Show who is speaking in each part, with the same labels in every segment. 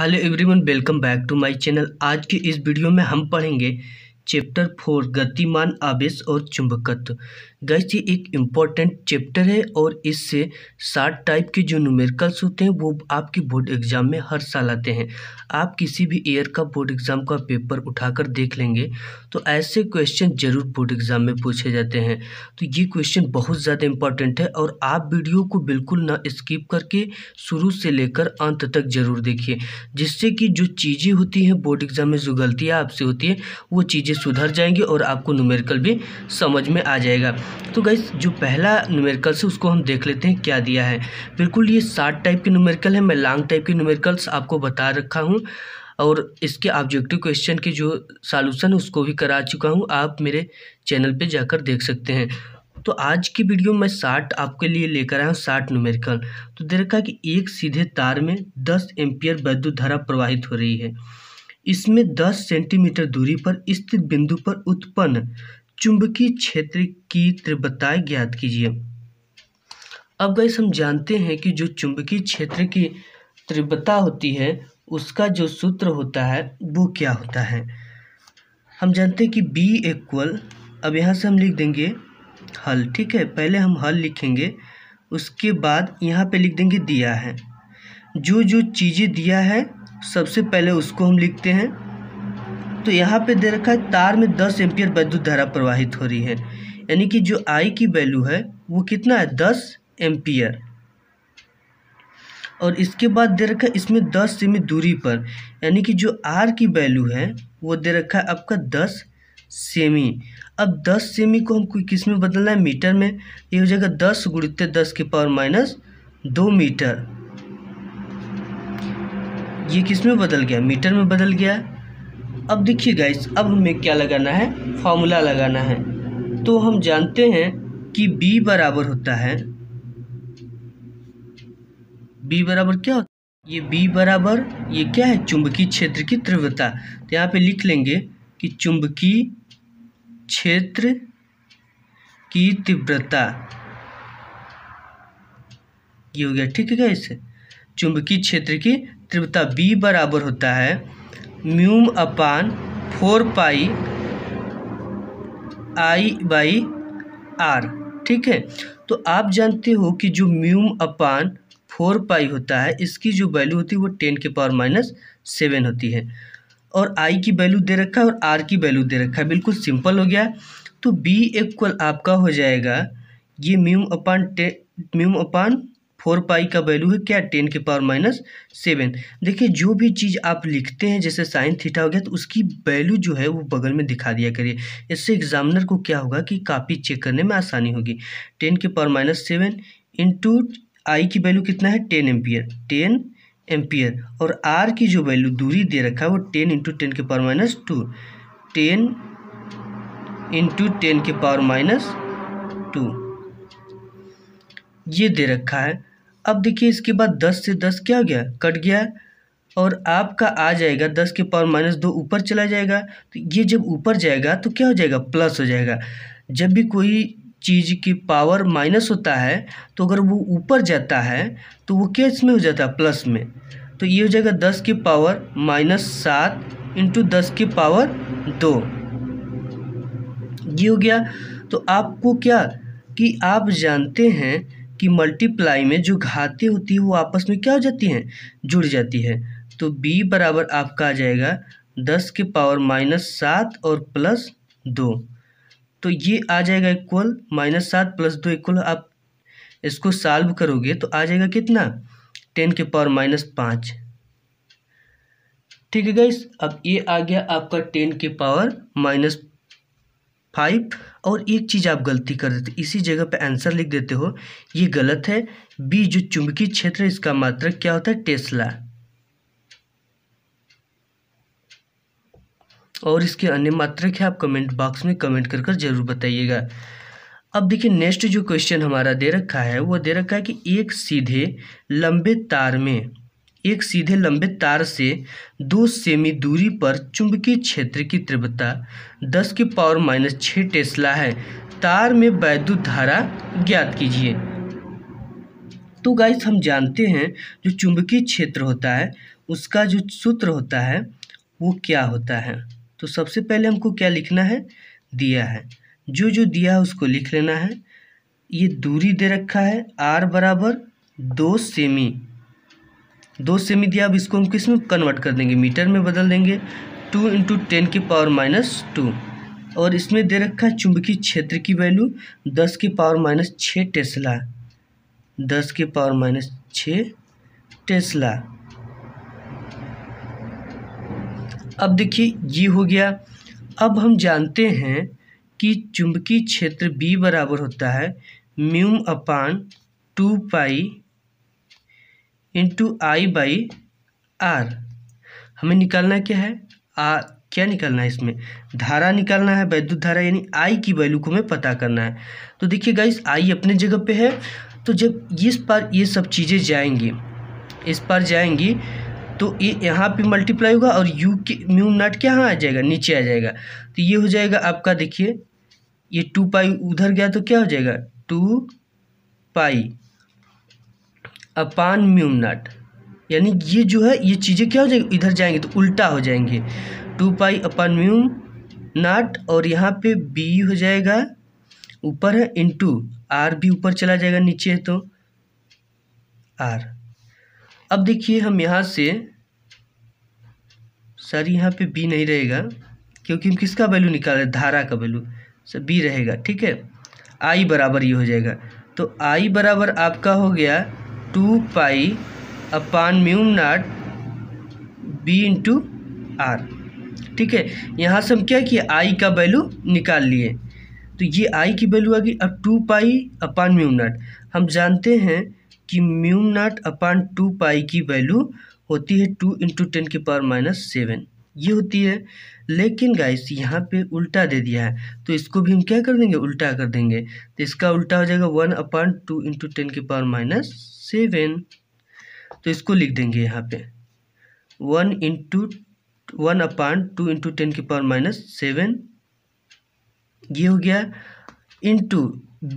Speaker 1: hello everyone welcome back to my channel आज के इस वीडियो में हम पढ़ेंगे चैप्टर फोर गतिमान आवेश और चुंबकत्व गैस ये एक इम्पॉर्टेंट चैप्टर है और इससे सात टाइप के जो न्यूमेरिकल्स होते हैं वो आपके बोर्ड एग्ज़ाम में हर साल आते हैं आप किसी भी ईयर का बोर्ड एग्ज़ाम का पेपर उठाकर देख लेंगे तो ऐसे क्वेश्चन ज़रूर बोर्ड एग्ज़ाम में पूछे जाते हैं तो ये क्वेश्चन बहुत ज़्यादा इम्पॉर्टेंट है और आप वीडियो को बिल्कुल ना स्किप करके शुरू से लेकर अंत तक ज़रूर देखिए जिससे कि जो चीज़ें होती हैं बोर्ड एग्ज़ाम में जो गलतियाँ आपसे होती है वो चीज़ें सुधर जाएंगी और आपको न्यूमेरिकल भी समझ में आ जाएगा तो गई जो पहला न्यूमेरिकल्स है उसको हम देख लेते हैं क्या दिया है बिल्कुल ये शार्ट टाइप के न्यूमेरिकल है मैं लॉन्ग टाइप के न्यूमेरिकल्स आपको बता रखा हूँ और इसके ऑब्जेक्टिव क्वेश्चन के जो सॉल्यूशन है उसको भी करा चुका हूँ आप मेरे चैनल पे जाकर देख सकते हैं तो आज की वीडियो में साठ आपके लिए लेकर आया हूँ साठ न्यूमेरिकल तो दे रखा कि एक सीधे तार में दस एम्पियर वैद्युत धारा प्रवाहित हो रही है इसमें दस सेंटीमीटर दूरी पर स्थित बिंदु पर उत्पन्न चुंबकीय क्षेत्र की तीव्रताएं ज्ञात कीजिए अब गैस हम जानते हैं कि जो चुंबकीय क्षेत्र की तीव्रता होती है उसका जो सूत्र होता है वो क्या होता है हम जानते हैं कि B इक्वल अब यहाँ से हम लिख देंगे हल ठीक है पहले हम हल लिखेंगे उसके बाद यहाँ पे लिख देंगे दिया है जो जो चीज़ें दिया है सबसे पहले उसको हम लिखते हैं तो यहाँ पे दे रखा है तार में दस एम्पियर वैद्युत धारा प्रवाहित हो रही है यानी कि जो आई की वैल्यू है वो कितना है दस एम्पियर और इसके बाद दे रखा है इसमें दस सेमी दूरी पर यानी कि जो आर की वैल्यू है वो दे रखा है आपका दस सेमी अब दस सेमी को हम किस में बदलना है मीटर में ये हो जाएगा दस गुड़ते दस के पावर माइनस दो मीटर ये किस में बदल गया मीटर में बदल गया अब देखिए गाइस अब हमें क्या लगाना है फॉर्मूला लगाना है तो हम जानते हैं कि b बराबर होता है b बराबर क्या होता है ये b बराबर ये क्या है चुंबकीय क्षेत्र की तीव्रता तो यहाँ पे लिख लेंगे कि चुंबकीय क्षेत्र की तीव्रता ये हो गया ठीक है गाइस चुंबकीय क्षेत्र की तीव्रता b बराबर होता है म्यूम upon four pi I by R ठीक है तो आप जानते हो कि जो म्यूम अपान फोर पाई होता है इसकी जो वैल्यू होती है वो टेन के पावर माइनस सेवन होती है और आई की वैल्यू दे रखा है और आर की वैल्यू दे रखा है बिल्कुल सिंपल हो गया तो बी इक्वल आपका हो जाएगा ये म्यूम अपान टे म्यूम अपान फोर पाई का वैल्यू है क्या टेन के पावर माइनस सेवन देखिए जो भी चीज़ आप लिखते हैं जैसे साइन थीटा हो गया तो उसकी वैल्यू जो है वो बगल में दिखा दिया करिए इससे एग्जामिनर को क्या होगा कि कापी चेक करने में आसानी होगी टेन के power minus seven into I की वैल्यू कितना है टेन एम्पियर टेन एम्पियर और आर की जो वैल्यू दूरी दे रखा है वो टेन इंटू टेन के power minus two ten into ten के पावर माइनस टू ये दे रखा है अब देखिए इसके बाद दस से दस क्या हो गया कट गया और आपका आ जाएगा दस के पावर माइनस दो ऊपर चला जाएगा तो ये जब ऊपर जाएगा तो क्या हो जाएगा प्लस हो जाएगा जब भी कोई चीज़ की पावर माइनस होता है तो अगर वो ऊपर जाता है तो वो क्या इसमें हो जाता है प्लस में तो ये हो जाएगा दस की पावर माइनस सात इंटू दस की पावर दो ये हो गया तो आपको क्या कि आप जानते हैं की मल्टीप्लाई में जो घातें होती है वो आपस में क्या हो जाती हैं जुड़ जाती है तो b बराबर आपका आ जाएगा दस के पावर माइनस सात और प्लस दो तो ये आ जाएगा इक्वल माइनस सात प्लस दो इक्वल आप इसको सॉल्व करोगे तो आ जाएगा कितना टेन के पावर माइनस पाँच ठीक है गाइस अब ये आ गया आपका टेन के पावर माइनस फाइव और एक चीज़ आप गलती कर देते इसी जगह पे आंसर लिख देते हो ये गलत है बी जो चुंबकीय क्षेत्र इसका मात्रक क्या होता है टेस्ला और इसके अन्य मात्रक है आप कमेंट बॉक्स में कमेंट कर कर जरूर बताइएगा अब देखिए नेक्स्ट जो क्वेश्चन हमारा दे रखा है वो दे रखा है कि एक सीधे लंबे तार में एक सीधे लंबे तार से दो सेमी दूरी पर चुंबकीय क्षेत्र की तीव्रता दस के पावर माइनस छः टेस्ला है तार में वैद्युत धारा ज्ञात कीजिए तो गाइस हम जानते हैं जो चुंबकीय क्षेत्र होता है उसका जो सूत्र होता है वो क्या होता है तो सबसे पहले हमको क्या लिखना है दिया है जो जो दिया है उसको लिख लेना है ये दूरी दे रखा है आर बराबर दो सेमी दो सेमी दिया अब इसको हम किस में कन्वर्ट कर देंगे मीटर में बदल देंगे टू इंटू टेन के पावर माइनस टू और इसमें दे रखा है चुंबकीय क्षेत्र की वैल्यू दस के पावर माइनस छः टेस्ला दस के पावर माइनस छः टेस्ला अब देखिए ये हो गया अब हम जानते हैं कि चुंबकीय क्षेत्र बी बराबर होता है म्यूम upon two pi into I by R हमें निकालना क्या है आ क्या निकालना है इसमें धारा निकालना है वैद्युत धारा यानी आई की वैल्यू को हमें पता करना है तो देखिए गाइस आई अपने जगह पे है तो जब इस पर ये सब चीज़ें जाएंगी इस पर जाएंगी तो ये यहाँ पे मल्टीप्लाई होगा और यू के म्यू नाट के यहाँ आ जाएगा नीचे आ जाएगा तो ये हो जाएगा आपका देखिए ये टू पाई उधर गया तो क्या हो जाएगा to pi upon mu naught यानी ये जो है ये चीज़ें क्या हो जाएंगी इधर जाएंगे तो उल्टा हो जाएंगे to pi upon mu naught और यहाँ पे बी हो जाएगा ऊपर है टू आर भी ऊपर चला जाएगा नीचे है तो आर अब देखिए हम यहाँ से सर यहाँ पे बी नहीं रहेगा क्योंकि हम किसका वैल्यू निकाल रहे हैं धारा का वैल्यू सर बी रहेगा ठीक है आई बराबर ये हो जाएगा तो आई बराबर आपका हो गया two pi upon mu naught B into R ठीक है यहाँ से हम क्या किए आई का वैल्यू निकाल लिए तो ये आई की वैल्यू आ गई अब टू पाई अपान म्यू नाट हम जानते हैं कि म्यू नाट अपान टू पाई की वैल्यू होती है टू इंटू टेन के पावर माइनस सेवन ये होती है लेकिन गाइस यहाँ पे उल्टा दे दिया है तो इसको भी हम क्या कर देंगे उल्टा कर देंगे तो इसका उल्टा हो जाएगा one upon two into ten के पावर माइनस सेवन तो इसको लिख देंगे यहाँ पे one into one upon two into ten के पावर माइनस सेवन ये हो गया इंटू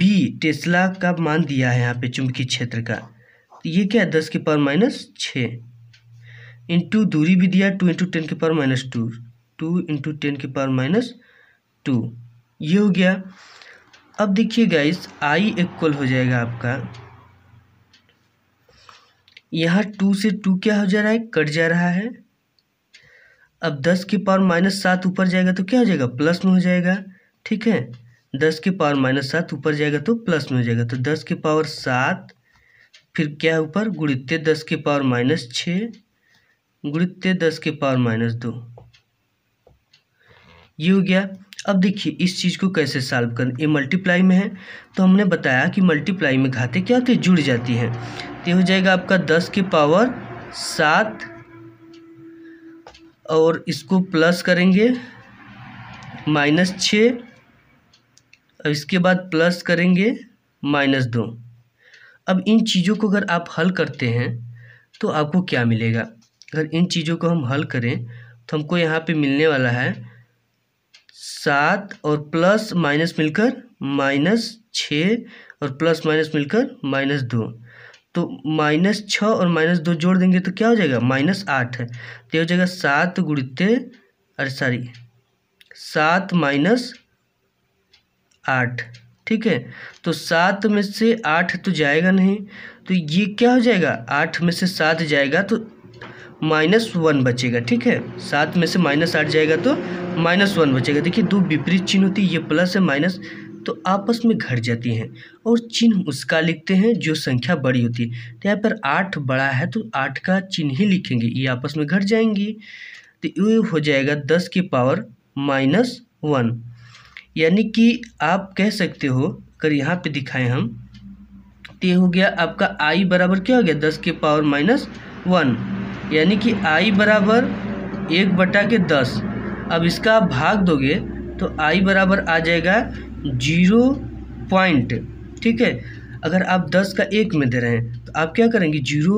Speaker 1: बी टेस्ला का मान दिया है यहाँ पे चुंबकीय क्षेत्र का तो ये क्या है दस के पावर माइनस छः इंटू दूरी भी दिया टू इंटू टेन के power minus two two into ten के पावर माइनस टू ये हो गया अब देखिए गाइस आई इक्वल हो जाएगा आपका यहाँ टू से टू क्या हो जा रहा है कट जा रहा है अब दस के पावर माइनस सात ऊपर जाएगा तो क्या हो जाएगा प्लस में हो जाएगा ठीक है दस के पावर माइनस सात ऊपर जाएगा तो प्लस में हो जाएगा तो दस के पावर सात फिर क्या है ऊपर गुणित्य दस के पावर माइनस छः गुणित्य दस के पावर माइनस दो ये हो गया अब देखिए इस चीज़ को कैसे सॉल्व करें ये मल्टीप्लाई में है तो हमने बताया कि मल्टीप्लाई में घाते क्या होती है जुड़ जाती हैं तो हो जाएगा आपका दस के पावर सात और इसको प्लस करेंगे माइनस छ और इसके बाद प्लस करेंगे माइनस दो अब इन चीज़ों को अगर आप हल करते हैं तो आपको क्या मिलेगा अगर इन चीज़ों को हम हल करें तो हमको यहाँ पे मिलने वाला है सात और प्लस माइनस मिलकर माइनस छः और प्लस माइनस मिलकर माइनस दो तो माइनस छः और माइनस दो जोड़ देंगे तो क्या हो जाएगा माइनस आठ तो हो जाएगा सात गुड़ते अरे सॉरी सात माइनस आठ ठीक है तो सात में से आठ तो जाएगा नहीं तो ये क्या हो जाएगा आठ में से सात जाएगा तो माइनस वन बचेगा ठीक है सात में से माइनस आठ जाएगा तो माइनस वन बचेगा देखिए दो विपरीत चिन्ह होती है ये प्लस है माइनस तो आपस में घट जाती हैं और चिन्ह उसका लिखते हैं जो संख्या बड़ी होती है तो यहाँ पर आठ बड़ा है तो आठ का चिन्ह ही लिखेंगे ये आपस में घट जाएंगी तो ये हो जाएगा दस की पावर माइनस वन यानी कि आप कह सकते हो अगर यहाँ पे दिखाएं हम तो ये हो गया आपका आई बराबर क्या हो गया दस के पावर माइनस वन यानी कि आई बराबर एक बटा के दस अब इसका आप भाग दोगे तो आई बराबर आ जाएगा जीरो पॉइंट ठीक है अगर आप दस का एक में दे रहे हैं तो आप क्या करेंगे जीरो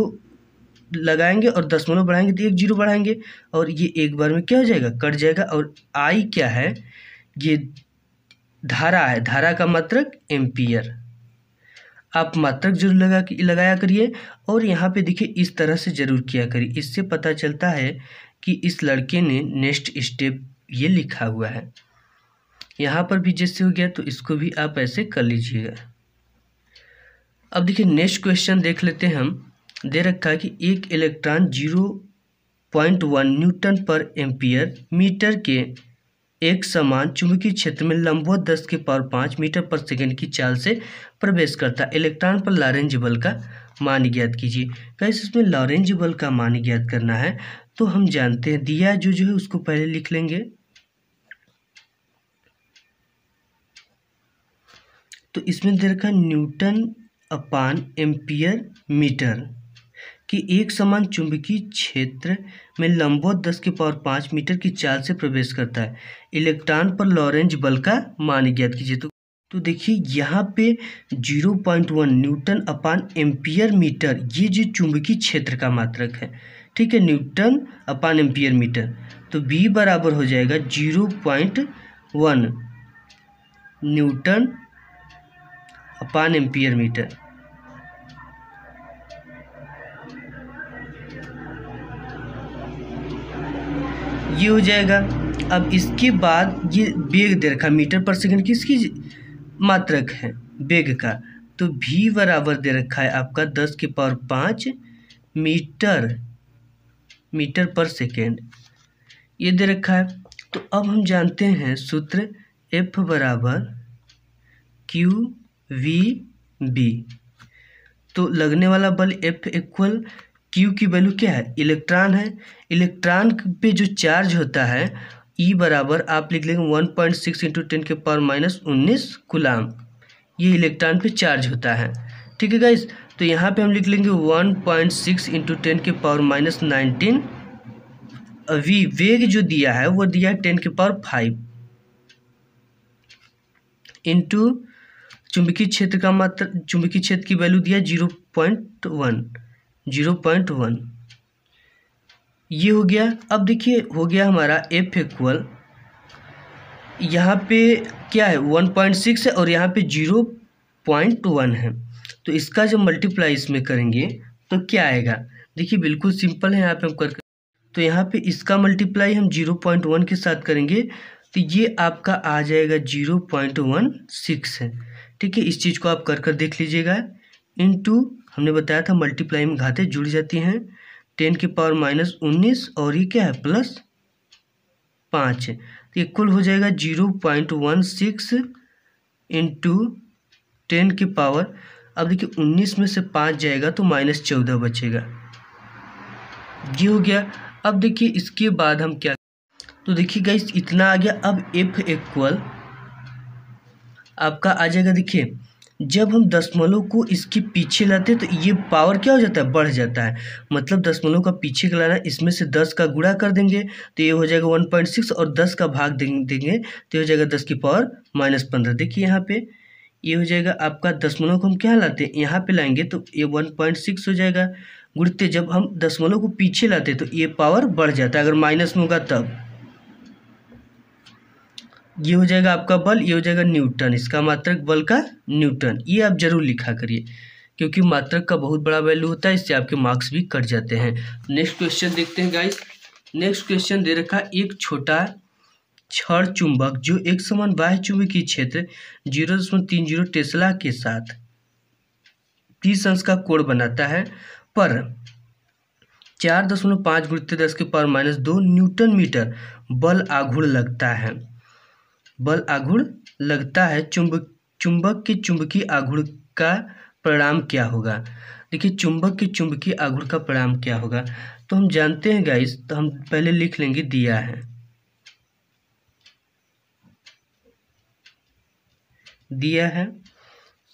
Speaker 1: लगाएंगे और दसमलव मतलब बढ़ाएंगे तो एक जीरो बढ़ाएंगे और ये एक बार में क्या हो जाएगा कट जाएगा और आई क्या है ये धारा है धारा का मात्रक एम्पियर आप मात्रक जरूर लगा लगाया करिए और यहाँ पे देखिए इस तरह से ज़रूर किया करिए इससे पता चलता है कि इस लड़के ने नेक्स्ट स्टेप ये लिखा हुआ है यहाँ पर भी जैसे हो गया तो इसको भी आप ऐसे कर लीजिएगा अब देखिए नेक्स्ट क्वेश्चन देख लेते हैं हम दे रखा है कि एक electron zero point one newton पर एम्पियर मीटर के एक समान चुंबकीय क्षेत्र में लंबवत दस के पावर पाँच मीटर पर सेकंड की चाल से प्रवेश करता इलेक्ट्रॉन पर लॉरेंज बल का मान ज्ञात कीजिए कैसे इसमें लॉरेंज बल का मान ज्ञात करना है तो हम जानते हैं दिया जो जो है उसको पहले लिख लेंगे तो इसमें दे रखा न्यूटन अपान एम्पियर मीटर कि एक समान चुंबकीय क्षेत्र में लंबवत दस के पावर पाँच मीटर की चाल से प्रवेश करता है इलेक्ट्रॉन पर लॉरेंज बल का मान ज्ञात कीजिए तो तो देखिए यहाँ पे 0.1 न्यूटन अपान एम्पियर मीटर ये जो चुंबकीय क्षेत्र का मात्रक है ठीक है न्यूटन अपान एम्पियर मीटर तो बी बराबर हो जाएगा 0.1 न्यूटन अपान एम्पियर मीटर ये हो जाएगा अब इसके बाद ये बेग दे रखा मीटर पर सेकंड किसकी मात्रक है बेग का तो भी बराबर दे रखा है आपका दस के पावर पाँच मीटर मीटर पर सेकेंड ये दे रखा है तो अब हम जानते हैं सूत्र एफ बराबर क्यू वी बी तो लगने वाला बल एफ इक्वल क्यू की वैल्यू क्या है इलेक्ट्रॉन है इलेक्ट्रॉन पे जो चार्ज होता है ई e बराबर आप लिख लेंगे one point six into ten के पावर माइनस उन्नीस गुलाम ये इलेक्ट्रॉन पे चार्ज होता है ठीक है गाइस तो यहाँ पे हम लिख लेंगे one point six into ten के पावर माइनस नाइनटीन अभी वेग जो दिया है वो दिया है टेन के पावर फाइव इंटू चुंबकीय क्षेत्र का मात्र चुंबकीय क्षेत्र की वैल्यू दिया zero point one zero point one ये हो गया अब देखिए हो गया हमारा एफ इक्वल यहाँ पे क्या है वन पॉइंट सिक्स है और यहाँ पे जीरो पॉइंट वन है तो इसका जब मल्टीप्लाई इसमें करेंगे तो क्या आएगा देखिए बिल्कुल सिंपल है यहाँ पे हम कर तो यहाँ पे इसका मल्टीप्लाई हम जीरो पॉइंट वन के साथ करेंगे तो ये आपका आ जाएगा जीरो पॉइंट वन सिक्स है ठीक है इस चीज़ को आप कर कर देख लीजिएगा इंटू हमने बताया था मल्टीप्लाई में घाते जुड़ जाती हैं टेन के पावर माइनस उन्नीस और ये क्या है प्लस पाँच तो ये कुल हो जाएगा zero point one six into ten की पावर अब देखिए उन्नीस में से पाँच जाएगा तो माइनस चौदह बचेगा ये हो गया अब देखिए इसके बाद हम क्या तो देखिए गई इतना आ गया अब एफ इक्वल आपका आ जाएगा देखिए जब हम दशमलव को इसके पीछे लाते हैं तो ये पावर क्या हो जाता है बढ़ जाता है मतलब दशमलव का पीछे का लाना इसमें से दस का गुड़ा कर देंगे तो ये हो जाएगा वन पॉइंट सिक्स और दस का भाग देंगे तो ये हो जाएगा दस की पावर माइनस पंद्रह देखिए यहाँ पे ये हो जाएगा आपका दशमलव को हम क्या लाते हैं यहाँ पर लाएंगे तो ये वन पॉइंट सिक्स हो जाएगा गुड़ते जब हम दशमलव को पीछे लाते तो ये पावर बढ़ जाता है अगर माइनस में होगा तब ये हो जाएगा आपका बल ये हो जाएगा न्यूटन इसका मात्रक बल का न्यूटन ये आप जरूर लिखा करिए क्योंकि मात्रक का बहुत बड़ा वैल्यू होता है इससे आपके मार्क्स भी कट जाते हैं नेक्स्ट क्वेश्चन देखते हैं गाइस नेक्स्ट क्वेश्चन दे रखा एक छोटा छड़ चुंबक जो एक समान बाह्य चुंबकीय क्षेत्र जीरो दशमलव तीन जीरो टेस्ला के साथ तीस अंश का कोण बनाता है पर चार दशमलव पाँच गुणते दस के पावर माइनस दो न्यूटन मीटर बल आघूर्ण लगता है बल आघूर्ण लगता है चुंबक चुंबक के चुंबकीय आघूर्ण का परिणाम क्या होगा देखिए चुंबक के चुंबकीय आघूर्ण का परिणाम क्या होगा तो हम जानते हैं गाइस तो हम पहले लिख लेंगे दिया है दिया है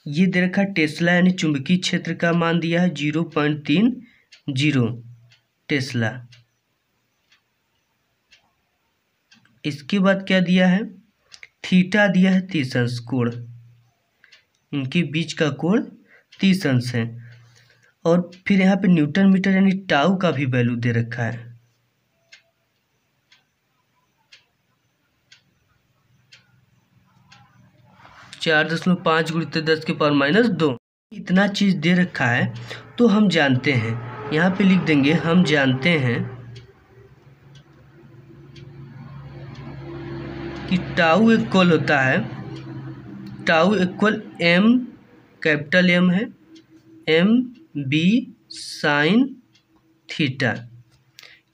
Speaker 1: ये दे रखा टेस्ला यानी चुंबकीय क्षेत्र का मान दिया है जीरो पॉइंट तीन जीरो टेस्ला इसके बाद क्या दिया है थीटा दिया है तीस अंश कोण इनके बीच का कोण तीस अंश है और फिर यहाँ पे न्यूटन मीटर यानी टाउ का भी वैल्यू दे रखा है चार दशमलव पाँच गुणित दस के पावर माइनस दो इतना चीज़ दे रखा है तो हम जानते हैं यहाँ पे लिख देंगे हम जानते हैं कि टाऊ इक्वल होता है tau equal M capital M है एम बी साइन थीटा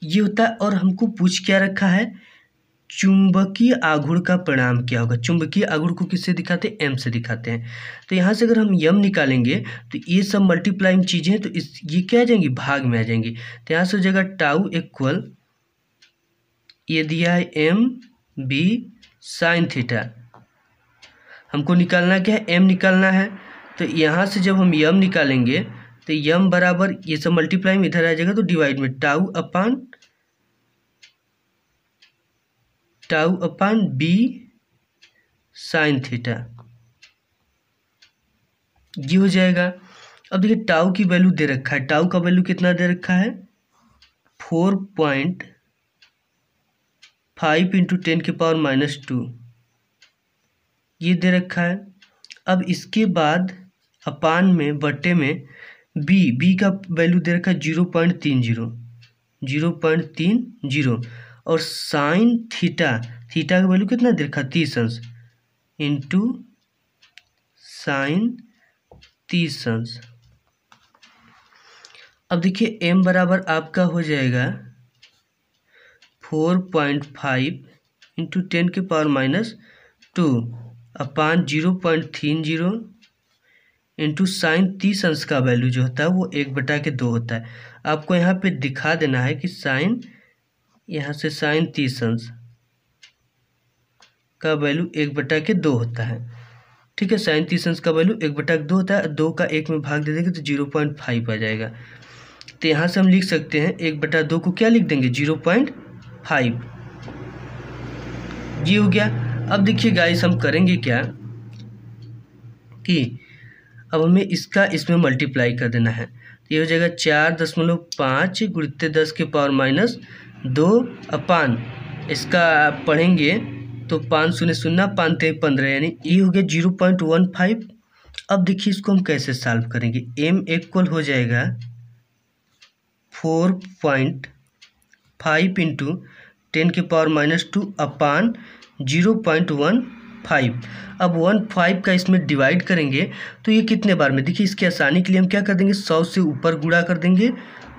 Speaker 1: ये होता है और हमको पूछ क्या रखा है चुंबकीय आघूर्ण का परिणाम क्या होगा चुंबकीय आघूर्ण को किससे दिखाते हैं एम से दिखाते हैं तो यहाँ से अगर हम यम निकालेंगे तो ये सब मल्टीप्लाइम चीज़ें हैं तो इस ये क्या आ जाएंगी भाग में आ जाएंगी तो यहाँ से हो जाएगा टाऊ इक्वल ये दिया है एम बी साइन थीटा हमको निकालना क्या है एम निकालना है तो यहाँ से जब हम यम निकालेंगे तो यम बराबर ये सब मल्टीप्लाई में इधर आ जाएगा तो डिवाइड में tau upon tau upon B sine theta ये हो जाएगा अब देखिए टाउ की वैल्यू दे रखा है टाउ का वैल्यू कितना दे रखा है four point five into ten के पावर माइनस टू ये दे रखा है अब इसके बाद अपान में बटे में बी बी का वैल्यू दे रखा है जीरो पॉइंट तीन जीरो जीरो पॉइंट तीन जीरो और साइन थीटा थीटा का वैल्यू कितना दे रखा है तीस अंश इंटू साइन तीस अंश अब देखिए एम बराबर आपका हो जाएगा four point five into ten के power minus two upon zero point तीन जीरो इंटू साइन तीस अंश का वैल्यू जो होता है वो एक बटा के दो होता है आपको यहाँ पे दिखा देना है कि साइन यहाँ से साइन तीस अंश का वैल्यू एक बटा के दो होता है ठीक है साइन तीस अंश का वैल्यू एक बटा के दो होता है दो का एक में भाग दे देंगे तो जीरो पॉइंट फाइव आ जाएगा तो यहाँ से हम लिख सकते हैं एक बटा दो को क्या लिख देंगे जीरो पॉइंट हाइव ये हो गया अब देखिए गाइस हम करेंगे क्या कि अब हमें इसका इसमें मल्टीप्लाई कर देना है तो ये हो जाएगा चार दशमलव पाँच गुणते दस के पावर माइनस दो अपान इसका पढ़ेंगे तो पाँच शून्य शून्य पाँच तेईस पंद्रह यानी ये हो गया जीरो पॉइंट वन फाइव अब देखिए इसको हम कैसे सॉल्व करेंगे एम इक्वल हो जाएगा four point five into ten के power minus two upon zero point one five अब वन फाइव का इसमें डिवाइड करेंगे तो ये कितने बार में देखिए इसकी आसानी के लिए हम क्या कर देंगे सौ से ऊपर गुड़ा कर देंगे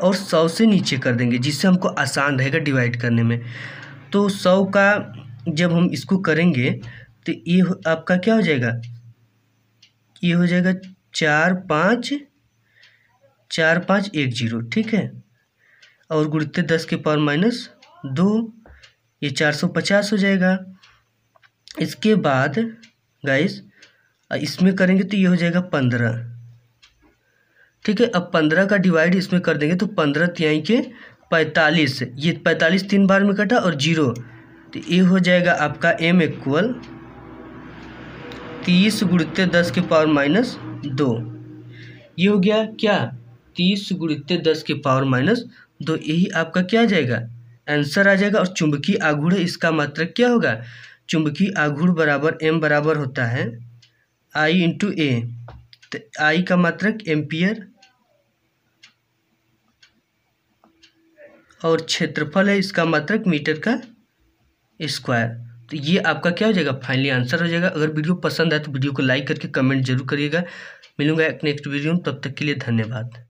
Speaker 1: और सौ से नीचे कर देंगे जिससे हमको आसान रहेगा डिवाइड करने में तो सौ का जब हम इसको करेंगे तो ये आपका क्या हो जाएगा ये हो जाएगा चार पाँच चार पाँच एक जीरो ठीक है और गुणते दस के पावर माइनस दो ये चार सौ पचास हो जाएगा इसके बाद गाइस इसमें करेंगे तो ये हो जाएगा पंद्रह ठीक है अब पंद्रह का डिवाइड इसमें कर देंगे तो पंद्रह त्याई के पैंतालीस ये पैंतालीस तीन बार में कटा और जीरो तो ये हो जाएगा आपका एम इक्वल तीस गुणते दस के पावर माइनस दो ये हो गया क्या तीस गुणते दस के पावर माइनस तो यही आपका क्या आ जाएगा आंसर आ जाएगा और चुंबकीय आघूर्ण इसका मात्रक क्या होगा चुंबकीय आघूर्ण बराबर एम बराबर होता है आई इंटू ए तो आई का मात्रक एम्पियर और क्षेत्रफल है इसका मात्रक मीटर का स्क्वायर तो ये आपका क्या हो जाएगा फाइनली आंसर हो जाएगा अगर वीडियो पसंद आए तो वीडियो को लाइक करके कमेंट जरूर करिएगा मिलूंगा एक नेक्स्ट वीडियो में तब तक के लिए धन्यवाद